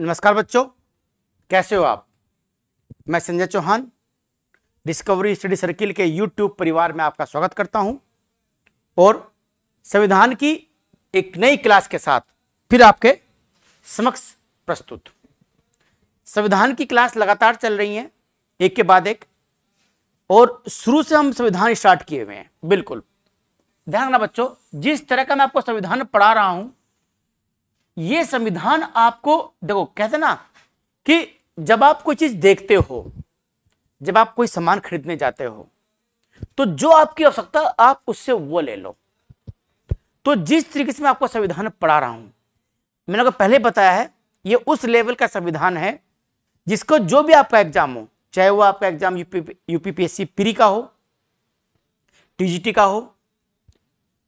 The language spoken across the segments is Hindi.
नमस्कार बच्चों कैसे हो आप मैं Sanjay Chauhan discovery study circle के यूट्यूब परिवार में आपका स्वागत करता हूं और संविधान की एक नई क्लास के साथ फिर आपके समक्ष प्रस्तुत संविधान की क्लास लगातार चल रही है एक के बाद एक और शुरू से हम संविधान स्टार्ट किए हुए हैं बिल्कुल ध्यान रखना बच्चों जिस तरह का मैं आपको संविधान पढ़ा रहा हूं ये संविधान आपको देखो कहते ना कि जब आप कोई चीज देखते हो जब आप कोई सामान खरीदने जाते हो तो जो आपकी आवश्यकता आप उससे वो ले लो तो जिस तरीके से मैं आपको संविधान पढ़ा रहा हूं मैंने आपको पहले बताया है ये उस लेवल का संविधान है जिसको जो भी आपका एग्जाम हो चाहे वो आपका एग्जाम यूपी यूपीपीएससी प्री का हो टीजीटी का हो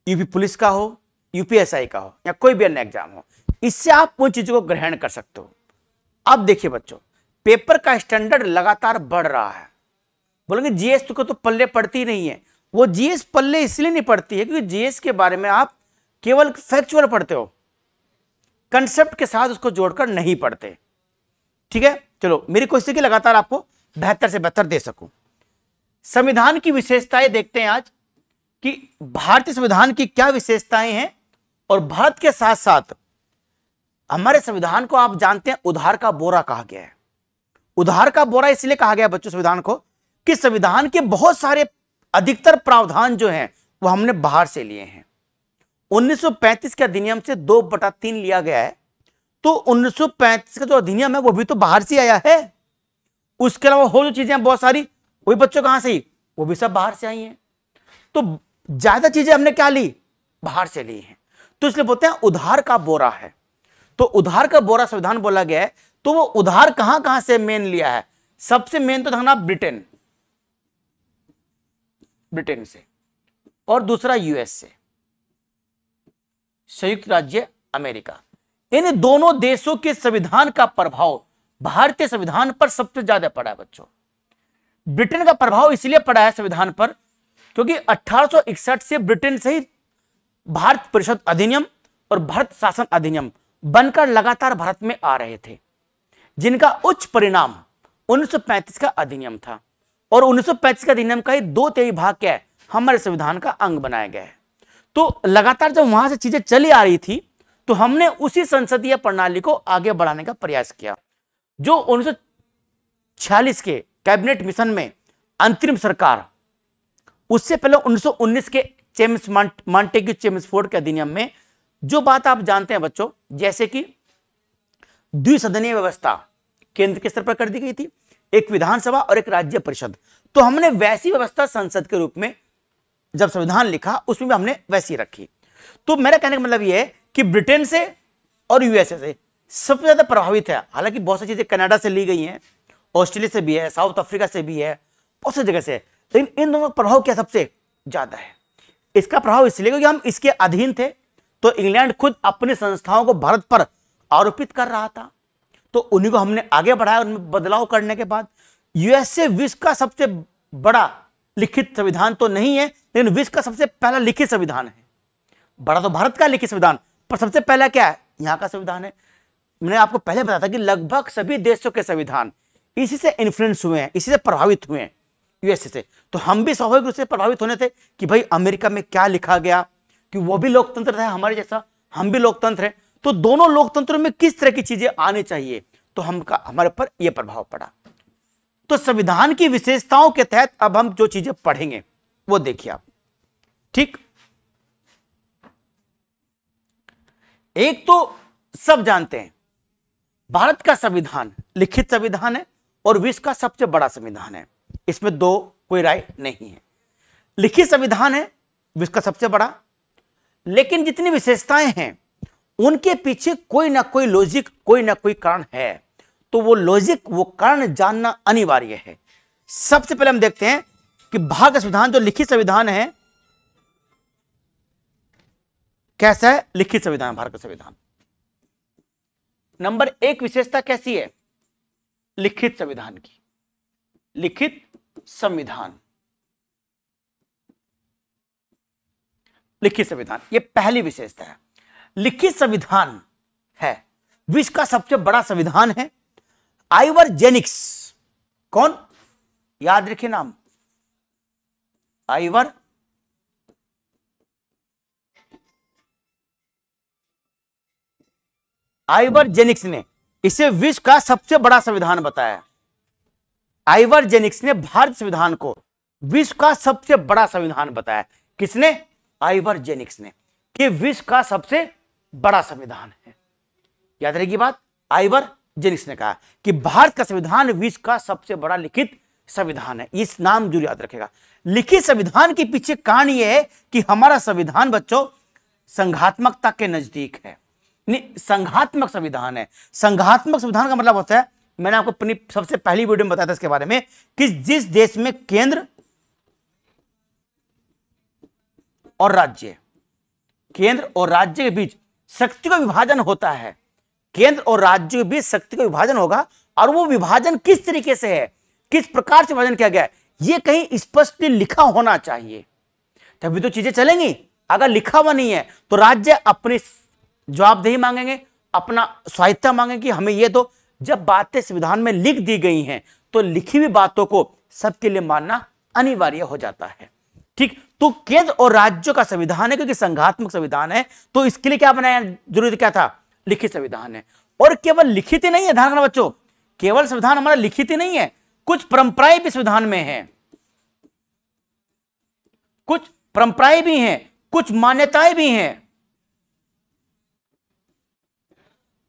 यूपी पुलिस का हो यूपीएसआई का हो या कोई भी अन्य एग्जाम हो इससे आप उन चीज़ों को ग्रहण कर सकते हो अब देखिए बच्चों पेपर का स्टैंडर्ड लगातार बढ़ रहा है बोलेंगे जीएस को तो पल्ले पड़ती नहीं है वो जीएस पल्ले इसलिए नहीं पड़ती है क्योंकि जीएस के बारे में आप केवल फैक्चुअल पढ़ते हो कंसेप्ट के साथ उसको जोड़कर नहीं पढ़ते ठीक है चलो मेरी कोशिश की लगातार आपको बेहतर से बेहतर दे सकूं संविधान की विशेषताएं देखते हैं आज कि भारतीय संविधान की क्या विशेषताएं हैं और भारत के साथ साथ हमारे संविधान को आप जानते हैं उधार का बोरा कहा गया है उधार का बोरा इसलिए कहा गया बच्चों संविधान को कि संविधान के बहुत सारे अधिकतर प्रावधान जो हैं वो हमने बाहर से लिए हैं 1935 के अधिनियम से दो बटा तीन लिया गया है तो 1935 का जो अधिनियम है वो भी तो बाहर से आया है उसके अलावा हो जो चीजें बहुत सारी वही बच्चों कहां से ही वो भी सब बाहर से आई हैं तो ज्यादा चीजें हमने क्या ली बाहर से ली हैं तो इसलिए बोलते हैं उधार का बोरा है तो उधार का बोरा संविधान बोला गया है तो वो उधार कहां कहां से मेन लिया है सबसे मेन तो था ब्रिटेन ब्रिटेन से और दूसरा यूएस से संयुक्त राज्य अमेरिका इन दोनों देशों के संविधान का प्रभाव भारतीय संविधान पर सबसे ज्यादा पड़ा है बच्चों ब्रिटेन का प्रभाव इसलिए पड़ा है संविधान पर क्योंकि 1861 से ब्रिटेन सहित भारत परिषद अधिनियम और भारत शासन अधिनियम बनकर लगातार भारत में आ रहे थे जिनका उच्च परिणाम 1935 का अधिनियम था और 1935 का अधिनियम का ही दो तेई भाग क्या है हमारे संविधान का अंग बनाया गया है तो लगातार जब वहां से चीजें चली आ रही थी तो हमने उसी संसदीय प्रणाली को आगे बढ़ाने का प्रयास किया जो उन्नीस के कैबिनेट मिशन में अंतरिम सरकार उससे पहले 1919 के चेम्स मांटेग्यू चेम्सफोर्ड के अधिनियम में जो बात आप जानते हैं बच्चों जैसे कि द्विसदनीय व्यवस्था केंद्र के स्तर पर कर दी गई थी एक विधानसभा और एक राज्य परिषद तो हमने वैसी व्यवस्था संसद के रूप में जब संविधान लिखा उसमें भी हमने वैसी रखी तो मेरा कहने का मतलब यह है कि ब्रिटेन से और यूएसए से सबसे ज्यादा प्रभावित है हालांकि बहुत सारी चीजें कनाडा से ली गई हैं ऑस्ट्रेलिया से भी है साउथ अफ्रीका से भी है बहुत सारी जगह से लेकिन इन दोनों का प्रभाव क्या सबसे ज्यादा है इसका प्रभाव इसलिए क्योंकि हम इसके अधीन थे तो इंग्लैंड खुद अपनी संस्थाओं को भारत पर आरोपित कर रहा था तो उन्हीं को हमने आगे बढ़ाया उनमें बदलाव करने के बाद यूएसए विश्व का सबसे बड़ा लिखित संविधान तो नहीं है लेकिन विश्व का सबसे पहला लिखित संविधान है बड़ा तो भारत का लिखित संविधान पर सबसे पहला क्या है यहाँ का संविधान है मैंने आपको पहले बताया था कि लगभग सभी देशों के संविधान इसी से इन्फ्लुएंस हुए हैं इसी से प्रभावित हुए हैं यूएसए से तो हम भी स्वाभाविक रूप से प्रभावित होने थे कि भाई अमेरिका में क्या लिखा गया कि वो भी लोकतंत्र है हमारे जैसा हम भी लोकतंत्र हैं तो दोनों लोकतंत्र में किस तरह की चीजें आनी चाहिए तो हमका हमारे पर यह प्रभाव पड़ा तो संविधान की विशेषताओं के तहत अब हम जो चीजें पढ़ेंगे वो देखिए आप ठीक एक तो सब जानते हैं भारत का संविधान लिखित संविधान है और विश्व का सबसे बड़ा संविधान है इसमें दो कोई राय नहीं है लिखित संविधान है विश्व का सबसे बड़ा लेकिन जितनी विशेषताएं हैं उनके पीछे कोई ना कोई लॉजिक कोई ना कोई कारण है तो वो लॉजिक वो कारण जानना अनिवार्य है सबसे पहले हम देखते हैं कि भाग संविधान जो लिखित संविधान है कैसा है लिखित संविधान भारत का संविधान नंबर एक विशेषता कैसी है लिखित संविधान की लिखित संविधान लिखित संविधान ये पहली विशेषता है लिखित संविधान है विश्व का सबसे बड़ा संविधान है आइवर जेनिक्स कौन याद रखिए नाम आइवर आइवर जेनिक्स ने इसे विश्व का सबसे बड़ा संविधान बताया आइवर जेनिक्स ने भारत संविधान को विश्व का सबसे बड़ा संविधान बताया किसने आइवरजेनिक्स ने कि विश्व का सबसे बड़ा संविधान है याद रहेगी बात आइवर जेनिक्स ने कहा कि भारत का संविधान विश्व का सबसे बड़ा लिखित संविधान है इस नाम जो याद रखेगा लिखित संविधान के पीछे कारण यह है कि हमारा संविधान बच्चों संघात्मकता के नजदीक है संघात्मक संविधान है संघात्मक संविधान का मतलब होता है मैंने आपको अपनी सबसे पहली वीडियो में बताया था इसके बारे में कि जिस देश में केंद्र और राज्य केंद्र और राज्य के बीच शक्ति का विभाजन होता है केंद्र और राज्य के बीच शक्ति का विभाजन होगा और वो विभाजन किस तरीके से है किस प्रकार से विभाजन किया गया है ये कहीं स्पष्ट लिखा होना चाहिए तभी तो चीजें चलेंगी अगर लिखा हुआ नहीं है तो राज्य अपनी जवाबदेही मांगेंगे अपना स्वायत्ता मांगेंगे कि हमें ये दो जब बातें संविधान में लिख दी गई हैं तो लिखी हुई बातों को सबके लिए मानना अनिवार्य हो जाता है ठीक तो केंद्र और राज्यों का संविधान है क्योंकि संघात्मक संविधान है तो इसके लिए क्या बनाया जरूरत क्या था लिखित संविधान है और केवल लिखित ही नहीं है ध्यान बच्चों केवल संविधान हमारा लिखित ही नहीं है कुछ परंपराएं भी संविधान में है कुछ परंपराएं भी हैं कुछ मान्यताएं भी हैं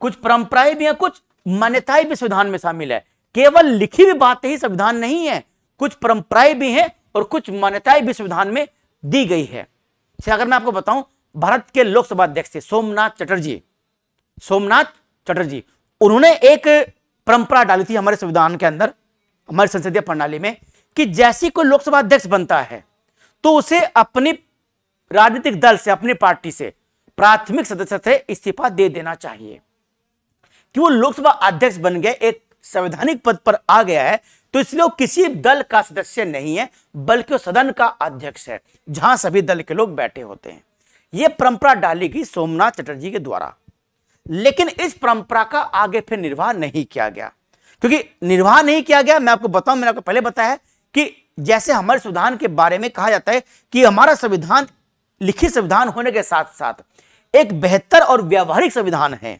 कुछ परंपराएं भी हैं कुछ मान्यताएं भी संविधान में शामिल है केवल लिखी हुई बातें ही संविधान नहीं है कुछ परंपराएं भी हैं और कुछ मान्यताएं भी संविधान में दी गई है अगर मैं आपको बताऊं भारत के लोकसभा अध्यक्ष थे सोमनाथ चटर्जी सोमनाथ चटर्जी उन्होंने एक परंपरा डाली थी हमारे संविधान के अंदर हमारे संसदीय प्रणाली में कि जैसी कोई लोकसभा अध्यक्ष बनता है तो उसे अपनी राजनीतिक दल से अपनी पार्टी से प्राथमिक सदस्य से इस्तीफा दे देना चाहिए कि वो लोकसभा अध्यक्ष बन गए एक संवैधानिक पद पर आ गया है तो इसलिए वो किसी दल का सदस्य नहीं है बल्कि वो सदन का अध्यक्ष है जहां सभी दल के लोग बैठे होते हैं ये परंपरा डाली गई सोमनाथ चटर्जी के द्वारा लेकिन इस परंपरा का आगे फिर निर्वाह नहीं किया गया क्योंकि निर्वाह नहीं किया गया मैं आपको बताऊं मैंने आपको पहले बताया कि जैसे हमारे संविधान के बारे में कहा जाता है कि हमारा संविधान लिखित संविधान होने के साथ साथ एक बेहतर और व्यावहारिक संविधान है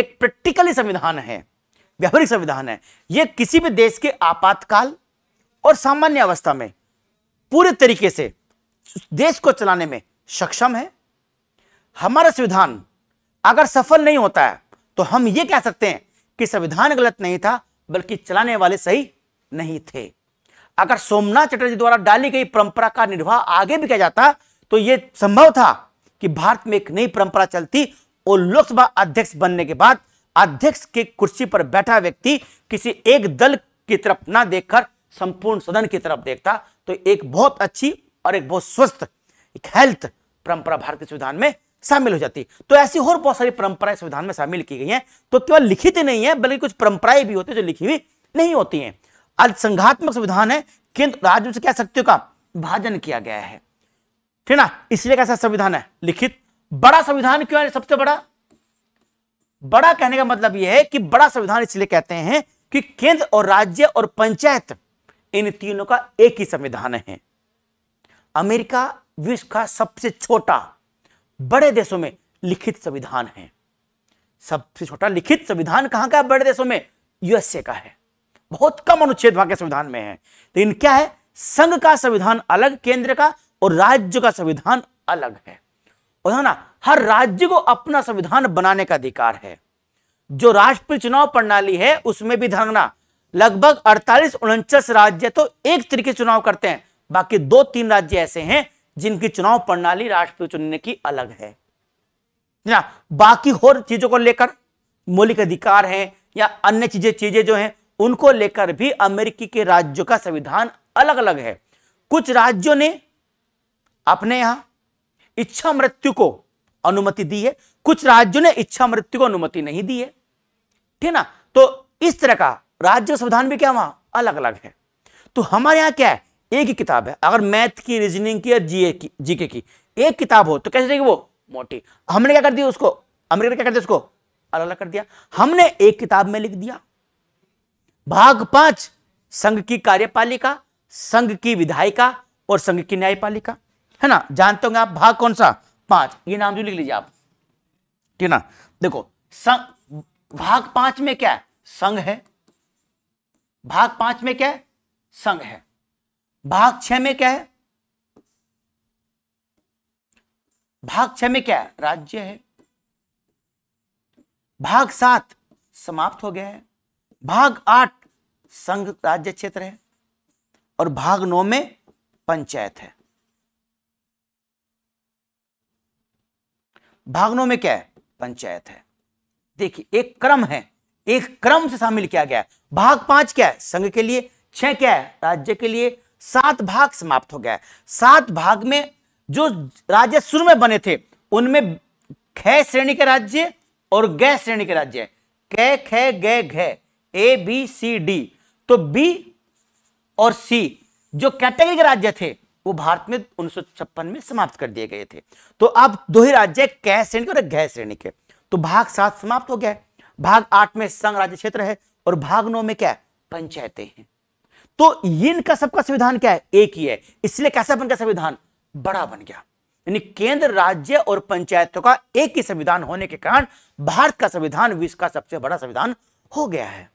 एक प्रैक्टिकली संविधान है व्यावहारिक संविधान है यह किसी भी देश के आपातकाल और सामान्य अवस्था में पूरे तरीके से देश को चलाने में सक्षम है हमारा संविधान अगर सफल नहीं होता है तो हम यह कह सकते हैं कि संविधान गलत नहीं था बल्कि चलाने वाले सही नहीं थे अगर सोमनाथ चटर्जी द्वारा डाली गई परंपरा का निर्वाह आगे भी किया जाता तो यह संभव था कि भारत में एक नई परंपरा चलती और लोकसभा अध्यक्ष बनने के बाद अध्यक्ष की कुर्सी पर बैठा व्यक्ति किसी एक दल की तरफ ना देखकर संपूर्ण सदन की तरफ देखता तो एक बहुत अच्छी और एक बहुत स्वस्थ एक हेल्थ परंपरा भारतीय संविधान में शामिल हो जाती तो ऐसी और बहुत सारी परंपराएं संविधान में शामिल की गई हैं तो केवल लिखित नहीं है बल्कि कुछ परंपराएं भी होती है जो लिखी हुई नहीं होती हैं अल्पसंघात्मक संविधान है किंतु राज्य से क्या शक्तियों का विभाजन किया गया है ठीक ना इसलिए कैसा संविधान है लिखित बड़ा संविधान क्यों है सबसे बड़ा बड़ा कहने का मतलब यह है कि बड़ा संविधान इसलिए कहते हैं कि केंद्र और राज्य और पंचायत इन तीनों का एक ही संविधान है अमेरिका विश्व का सबसे छोटा बड़े देशों में लिखित संविधान है सबसे छोटा लिखित संविधान कहां का है बड़े देशों में यूएसए का है बहुत कम अनुच्छेद वहां के संविधान में है लेकिन क्या है संघ का संविधान अलग केंद्र का और राज्य का संविधान अलग है और ना हर राज्य को अपना संविधान बनाने का अधिकार है जो राष्ट्रीय चुनाव प्रणाली है उसमें भी धरना लगभग अड़तालीस उनचास राज्य तो एक तरीके चुनाव करते हैं बाकी दो तीन राज्य ऐसे हैं जिनकी चुनाव प्रणाली राष्ट्रपति चुनने की अलग है ना बाकी और चीजों को लेकर मौलिक अधिकार हैं या अन्य चीजें चीजें जो हैं उनको लेकर भी अमेरिकी के राज्यों का संविधान अलग अलग है कुछ राज्यों ने अपने यहां इच्छा मृत्यु को अनुमति दी है कुछ राज्यों ने इच्छा मृत्यु को अनुमति नहीं दी है ठीक है ना तो इस तरह का राज्य संविधान भी क्या वहां अलग अलग है तो हमारे यहां क्या है एक ही किताब है अगर मैथ की रीजनिंग की और जीए की जीके की एक किताब हो तो कैसे रहेगी वो मोटी हमने क्या कर दिया उसको अमेरिका क्या कर दिया उसको अलग अलग कर दिया हमने एक किताब में लिख दिया भाग पांच संघ की कार्यपालिका संघ की विधायिका और संघ की न्यायपालिका है ना जानते होंगे आप भाग कौन सा पांच ये नाम जो लिख लीजिए आप ठीक है ना देखो संग भाग पांच में क्या है संघ है भाग पांच में क्या है संघ है भाग छह में क्या है भाग छह में क्या है राज्य है भाग सात समाप्त हो गया है भाग आठ संघ राज्य क्षेत्र है और भाग नौ में पंचायत है भागनों में क्या है पंचायत है देखिए एक क्रम है एक क्रम से शामिल किया गया है भाग पांच क्या है संघ के लिए छह क्या है राज्य के लिए सात भाग समाप्त हो गया है सात भाग में जो राज्य शुरू में बने थे उनमें ख श्रेणी के राज्य और ग श्रेणी के राज्य क ख ग ए बी सी डी तो बी और सी जो कैटेगरी के राज्य थे वो भारत में उन्नीस में समाप्त कर दिए गए थे तो अब दो ही राज्य कह श्रेणी और गह श्रेणी के तो भाग सात समाप्त हो गया है भाग आठ में संघ राज्य क्षेत्र है और भाग नौ में क्या है पंचायतें हैं तो इनका सबका संविधान क्या है एक ही है इसलिए कैसा बन गया संविधान बड़ा बन गया यानी केंद्र राज्य और पंचायतों का एक ही संविधान होने के कारण भारत का संविधान विश्व का सबसे बड़ा संविधान हो गया है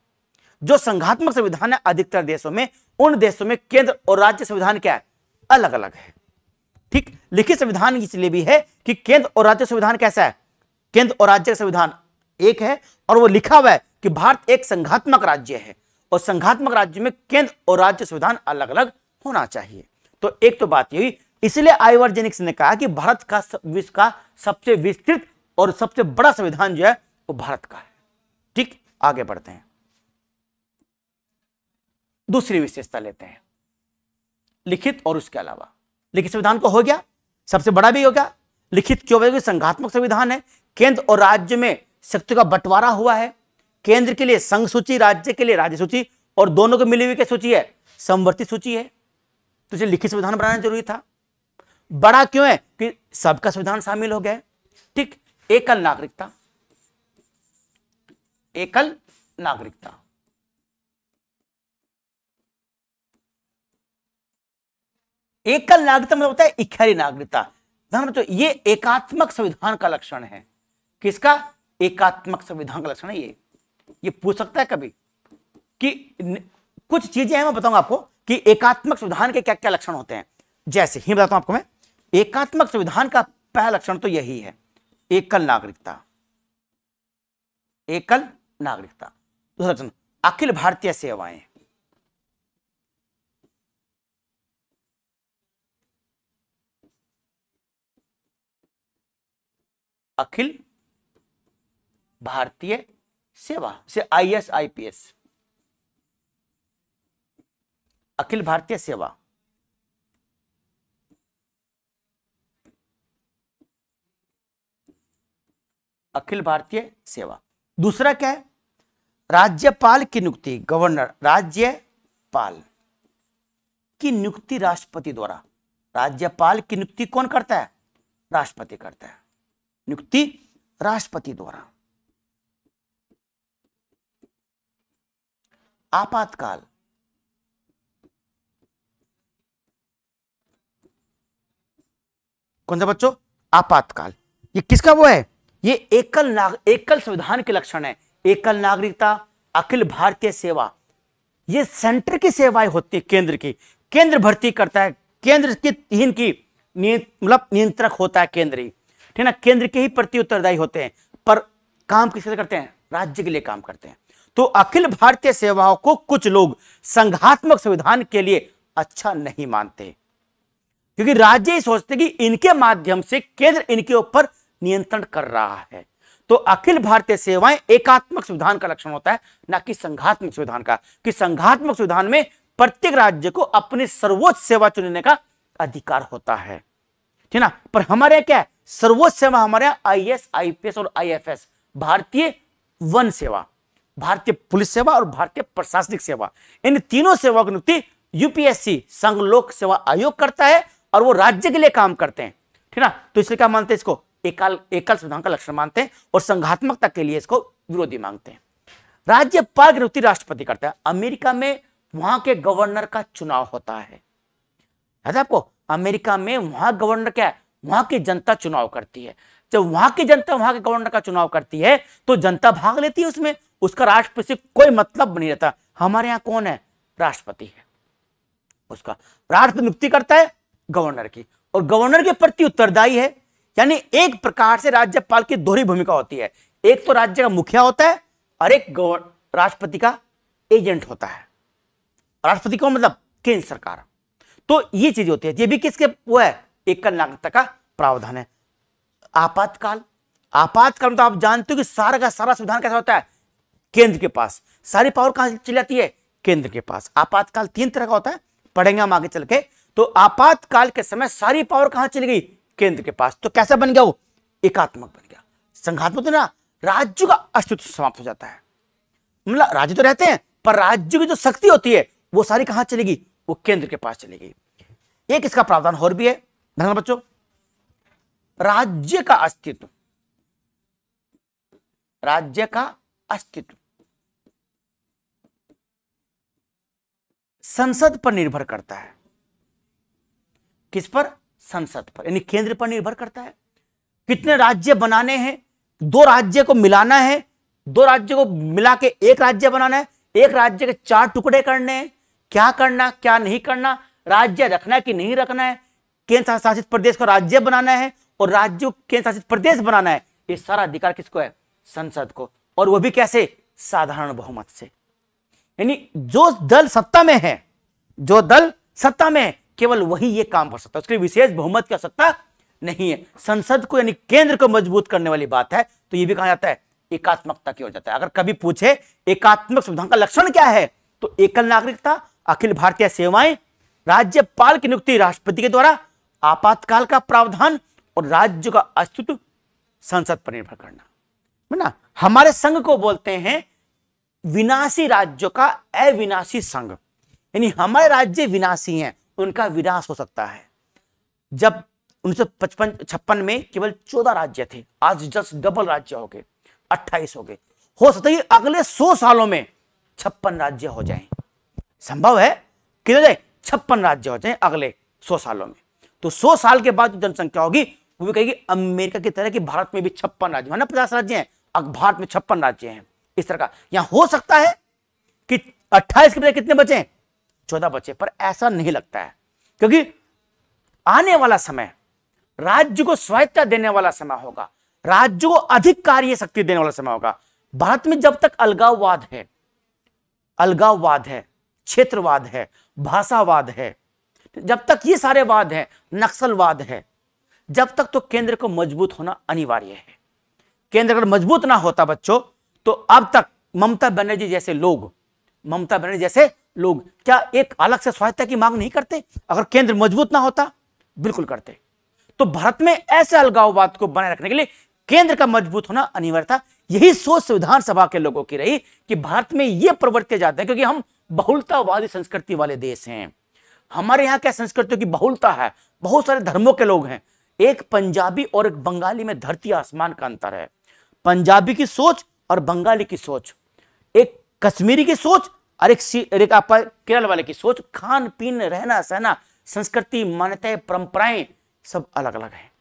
जो संघात्मक संविधान है अधिकतर देशों में उन देशों में केंद्र और राज्य संविधान क्या है अलग अलग है ठीक लिखित संविधान इसलिए भी है कि केंद्र और राज्य संविधान कैसा है केंद्र और राज्य का संविधान एक है और वो लिखा हुआ है कि भारत एक संघात्मक राज्य है और संघात्मक राज्य में केंद्र और राज्य संविधान अलग अलग होना चाहिए तो एक तो बात यही इसलिए आइवर्जेनिक्स ने कहा कि भारत का विश्व का सबसे विस्तृत और सबसे बड़ा संविधान जो है वो भारत का है ठीक आगे बढ़ते हैं दूसरी विशेषता लेते हैं लिखित और उसके अलावा लिखित संविधान को हो गया सबसे बड़ा भी हो गया लिखित क्यों होगा संघात्मक संविधान है केंद्र और राज्य में शक्ति का बंटवारा हुआ है केंद्र के लिए संघ सूची राज्य के लिए राज्य सूची और दोनों को मिली हुई क्या सूची है समवर्ती सूची है तो इसे लिखित संविधान बनाना जरूरी था बड़ा क्यों है कि सबका संविधान शामिल हो गया ठीक एकल नागरिकता एकल नागरिकता एकल नागरिकता मतलब होता है इखरी नागरिकता बच्चों ये एकात्मक संविधान का लक्षण है किसका एकात्मक संविधान का लक्षण है ये ये पूछ सकता है कभी कि कुछ चीजें हैं मैं बताऊंगा आपको कि एकात्मक संविधान के क्या क्या लक्षण होते हैं जैसे ही बताता हूं आपको मैं एकात्मक संविधान का पहला लक्षण तो यही है एकल नागरिकता एकल नागरिकता दूसरा लक्षण अखिल भारतीय सेवाएं अखिल भारतीय सेवा से आईएएस आईपीएस अखिल भारतीय सेवा अखिल भारतीय सेवा दूसरा क्या है राज्यपाल की नियुक्ति गवर्नर राज्यपाल की नियुक्ति राष्ट्रपति द्वारा राज्यपाल की नियुक्ति कौन करता है राष्ट्रपति करता है नियुक्ति राष्ट्रपति द्वारा आपातकाल कौन सा बच्चों आपातकाल ये किसका वो है ये एकल नाग एकल संविधान के लक्षण है एकल नागरिकता अखिल भारतीय सेवा ये सेंटर की सेवाएं होती है केंद्र की केंद्र भर्ती करता है केंद्र की तीन की मतलब नियंत्रक होता है केंद्र ही ठीक ना केंद्र के ही प्रति उत्तरदायी होते हैं पर काम किसके करते हैं राज्य के लिए काम करते हैं तो अखिल भारतीय सेवाओं को कुछ लोग संघात्मक संविधान के लिए अच्छा नहीं मानते क्योंकि राज्य ही सोचते कि इनके माध्यम से केंद्र इनके ऊपर नियंत्रण कर रहा है तो अखिल भारतीय सेवाएं एकात्मक संविधान का लक्षण होता है ना कि संघात्मक संविधान का कि संघात्मक संविधान में प्रत्येक राज्य को अपनी सर्वोच्च सेवा चुनने का अधिकार होता है ठीक ना पर हमारे क्या है सर्वोच्च सेवा हमारे एस आई एस आईपीएस और आईएफएस भारतीय वन सेवा भारतीय पुलिस सेवा और भारतीय प्रशासनिक सेवा इन तीनों सेवाओं की नियुक्ति यूपीएससी संघ लोक सेवा आयोग करता है और वो राज्य के लिए काम करते हैं ठीक ना तो इसलिए क्या मानते हैं इसको एकल एकल संविधान का लक्षण मानते हैं और संघात्मकता के लिए इसको विरोधी मांगते हैं राज्यपाल की नियुक्ति राष्ट्रपति करता है अमेरिका में वहां के गवर्नर का चुनाव होता है याद है आपको अमेरिका में वहां गवर्नर क्या है वहां की जनता चुनाव करती है जब वहां की जनता वहां के गवर्नर का चुनाव करती है तो जनता भाग लेती है उसमें उसका राष्ट्रपति से कोई मतलब नहीं रहता हमारे यहां कौन है राष्ट्रपति है उसका राष्ट्रपति नियुक्ति करता है गवर्नर की और गवर्नर के प्रति उत्तरदायी है यानी एक प्रकार से राज्यपाल की दोहरी भूमिका होती है एक तो राज्य का मुखिया होता है और एक राष्ट्रपति का एजेंट होता है राष्ट्रपति का मतलब केंद्र सरकार तो ये चीज होती है ये भी किसके वो है एकल नागरिकता का प्रावधान है आपातकाल आपातकाल में मतलब तो आप जानते हो कि सारा का सारा संविधान कैसा होता है केंद्र के पास सारी पावर कहां चली जाती है केंद्र के पास आपातकाल तीन तरह का होता है पढ़ेंगे हम आगे चल के तो आपातकाल के समय सारी पावर कहां चली गई केंद्र के पास तो कैसा बन गया वो एकात्मक बन गया संघात्मक ना राज्य का अस्तित्व समाप्त हो जाता है मतलब राज्य तो रहते हैं पर राज्य की जो शक्ति होती है वो सारी कहां चलेगी वो केंद्र के पास चलेगी एक इसका प्रावधान और भी है ध्यान बच्चों राज्य का अस्तित्व राज्य का अस्तित्व संसद पर निर्भर करता है किस पर संसद पर यानी केंद्र पर निर्भर करता है कितने राज्य बनाने हैं दो राज्य को मिलाना है दो राज्य को मिला के एक राज्य बनाना है एक राज्य के चार टुकड़े करने हैं क्या करना क्या नहीं करना राज्य रखना है कि नहीं रखना है केंद्र शासित प्रदेश को राज्य बनाना है और राज्य केंद्र शासित प्रदेश बनाना है ये सारा अधिकार किसको है संसद को और वो भी कैसे साधारण बहुमत से यानी जो दल सत्ता में है जो दल सत्ता में है केवल वही ये काम कर सकता है उसके विशेष बहुमत की आवश्यकता नहीं है संसद को यानी केंद्र को मजबूत करने वाली बात है तो ये भी कहा जाता है एकात्मकता की हो जाता है अगर कभी पूछे एकात्मक संविधान का लक्षण क्या है तो एकल नागरिकता अखिल भारतीय सेवाएं राज्यपाल की नियुक्ति राष्ट्रपति के द्वारा आपातकाल का प्रावधान और राज्य का अस्तित्व संसद पर निर्भर करना है ना हमारे संघ को बोलते हैं विनाशी राज्यों का अविनाशी संघ यानी हमारे राज्य विनाशी हैं उनका विनाश हो सकता है जब उन्नीस सौ पचपन छप्पन में केवल चौदह राज्य थे आज जस्ट डबल राज्य हो गए अट्ठाईस हो गए हो सकता है अगले सौ सालों में छप्पन राज्य हो जाएं संभव है कितने छप्पन राज्य हो जाएं अगले सौ सालों में तो सौ साल के बाद जो जनसंख्या होगी वो भी कहेगी अमेरिका की तरह की भारत में भी छप्पन राज्य है ना पचास राज्य हैं अब भारत में छप्पन राज्य हैं इस तरह का यहां हो सकता है कि अट्ठाईस के बजाय कितने बचे चौदह बचे पर ऐसा नहीं लगता है क्योंकि आने वाला समय राज्य को स्वायत्ता देने वाला समय होगा राज्य को अधिक कार्य शक्ति देने वाला समय होगा भारत में जब तक अलगाववाद है अलगाववाद है क्षेत्रवाद है भाषावाद है जब तक ये सारे वाद है नक्सलवाद है जब तक तो केंद्र को मजबूत होना अनिवार्य है केंद्र अगर मजबूत ना होता बच्चों तो अब तक ममता बनर्जी जैसे लोग ममता बनर्जी जैसे लोग क्या एक अलग से स्वायत्ता की मांग नहीं करते अगर केंद्र मजबूत ना होता बिल्कुल करते तो भारत में ऐसे अलगाववाद को बनाए रखने के लिए केंद्र का मजबूत होना अनिवार्य था यही सोच संविधान सभा के लोगों की रही कि भारत में यह प्रवृत्तियां जाते हैं क्योंकि हम बहुलतावादी संस्कृति वाले देश हैं हमारे यहाँ क्या संस्कृतियों की बहुलता है बहुत सारे धर्मों के लोग हैं एक पंजाबी और एक बंगाली में धरती आसमान का अंतर है पंजाबी की सोच और बंगाली की सोच एक कश्मीरी की सोच और एक, एक आपका केरल वाले की सोच खान पीन रहना सहना संस्कृति मान्यताएं परंपराएं सब अलग अलग हैं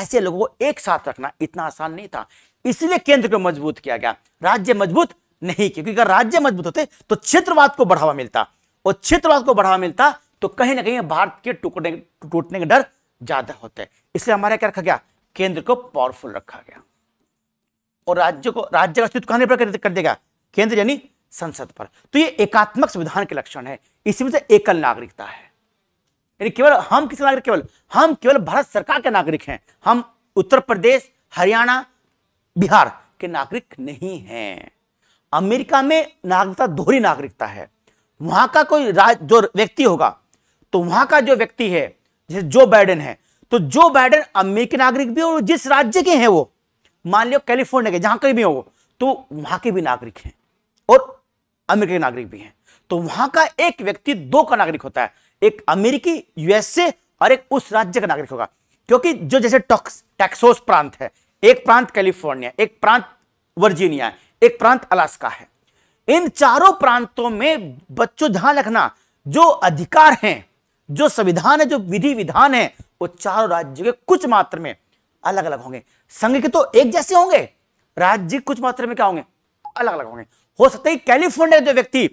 ऐसे लोगों को एक साथ रखना इतना आसान नहीं था इसलिए केंद्र को मजबूत किया गया राज्य मजबूत नहीं क्योंकि अगर राज्य मजबूत होते तो क्षेत्रवाद को बढ़ावा मिलता और क्षेत्रवाद को बढ़ावा मिलता तो कहीं ना कहीं भारत के टूटने टूटने का डर ज्यादा होता है इसलिए हमारे क्या रखा गया केंद्र को पावरफुल रखा गया और राज्य को राज्य का अस्तित्व कहने पर कर देगा केंद्र यानी संसद पर तो ये एकात्मक संविधान के लक्षण है इसी में से एकल नागरिकता है यानी केवल हम किसी नागरिक केवल हम केवल भारत सरकार के नागरिक हैं हम उत्तर प्रदेश हरियाणा बिहार के नागरिक नहीं हैं अमेरिका में नागरिकता दोहरी नागरिकता है वहां का कोई राज जो व्यक्ति होगा तो वहां का जो व्यक्ति है जैसे जो बाइडन है तो जो बाइडन अमेरिकी नागरिक भी और जिस राज्य के हैं वो मान लियो कैलिफोर्निया के जहां के भी हो वो तो वहां के भी नागरिक हैं और अमेरिकी नागरिक भी हैं तो वहां का एक व्यक्ति दो का नागरिक होता है एक अमेरिकी यूएसए और एक उस राज्य का नागरिक होगा क्योंकि जो जैसे टॉक्स टैक्सोस प्रांत है एक प्रांत कैलिफोर्निया एक प्रांत वर्जीनिया एक प्रांत अलास्का है इन चारों प्रांतों में बच्चों ध्यान रखना जो अधिकार हैं जो संविधान है जो विधि विधान है वो चारों राज्यों के कुछ मात्र में अलग अलग होंगे संघ के तो एक जैसे होंगे राज्य कुछ मात्र में क्या होंगे अलग अलग होंगे हो सकता है कैलिफोर्निया जो व्यक्ति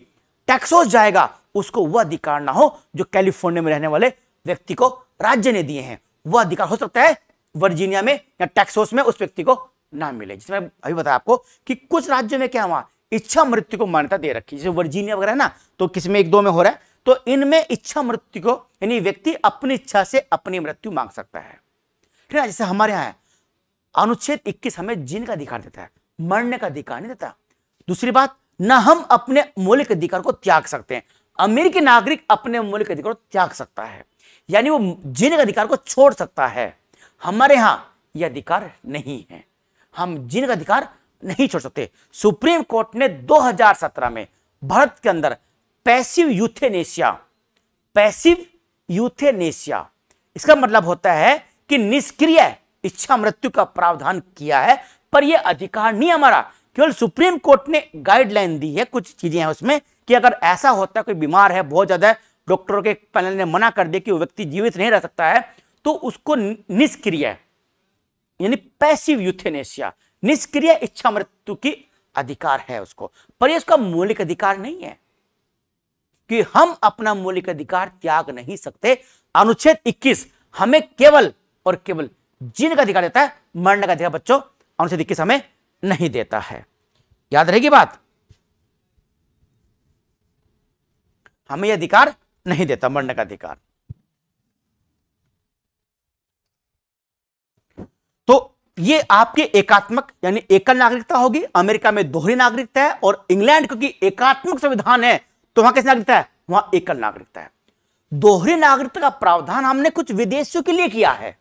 टैक्सोस जाएगा उसको वह अधिकार ना हो जो कैलिफोर्निया में रहने वाले व्यक्ति को राज्य ने दिए हैं वह अधिकार हो सकता है वर्जीनिया में या टैक्सोस में उस व्यक्ति को ना मिले जिसमें अभी बताया आपको कि कुछ राज्यों में क्या हुआ इच्छा मृत्यु को मान्यता दे रखी जैसे वर्जीनिया वगैरह ना तो किसमें एक दो में हो रहा है तो इनमें इच्छा मृत्यु को यानी व्यक्ति अपनी इच्छा से अपनी मृत्यु मांग सकता है ठीक है जैसे हमारे यहाँ है अनुच्छेद 21 हमें जीन का अधिकार देता है मरने का अधिकार नहीं देता दूसरी बात ना हम अपने मौलिक अधिकार को त्याग सकते हैं अमेरिकी नागरिक अपने मौलिक अधिकार को त्याग सकता है यानी वो जीने का अधिकार को छोड़ सकता है हमारे यहाँ यह अधिकार नहीं है हम जीने का अधिकार नहीं छोड़ सकते सुप्रीम कोर्ट ने 2017 में भारत के अंदर पैसिव यूथेनेशिया पैसिव यूथेनेशिया इसका मतलब होता है कि निष्क्रिय इच्छा मृत्यु का प्रावधान किया है पर यह अधिकार नहीं हमारा केवल सुप्रीम कोर्ट ने गाइडलाइन दी है कुछ चीजें हैं उसमें कि अगर ऐसा होता है कोई बीमार है बहुत ज्यादा डॉक्टरों के पैनल ने मना कर दिया कि वो व्यक्ति जीवित नहीं रह सकता है तो उसको निष्क्रिय यानी पैसिव यूथेनेशिया निष्क्रिय इच्छा मृत्यु की अधिकार है उसको पर यह उसका मौलिक अधिकार नहीं है कि हम अपना मौलिक अधिकार त्याग नहीं सकते अनुच्छेद 21 हमें केवल और केवल जीने का अधिकार देता है मरने का अधिकार बच्चों अनुच्छेद इक्कीस हमें नहीं देता है याद रहेगी बात हमें यह अधिकार नहीं देता मरने का अधिकार ये आपके एकात्मक यानी एकल नागरिकता होगी अमेरिका में दोहरी नागरिकता है और इंग्लैंड क्योंकि एकात्मक संविधान है तो वहां कैसी नागरिकता है वहां एकल नागरिकता है दोहरी नागरिकता का प्रावधान हमने कुछ विदेशियों के लिए किया है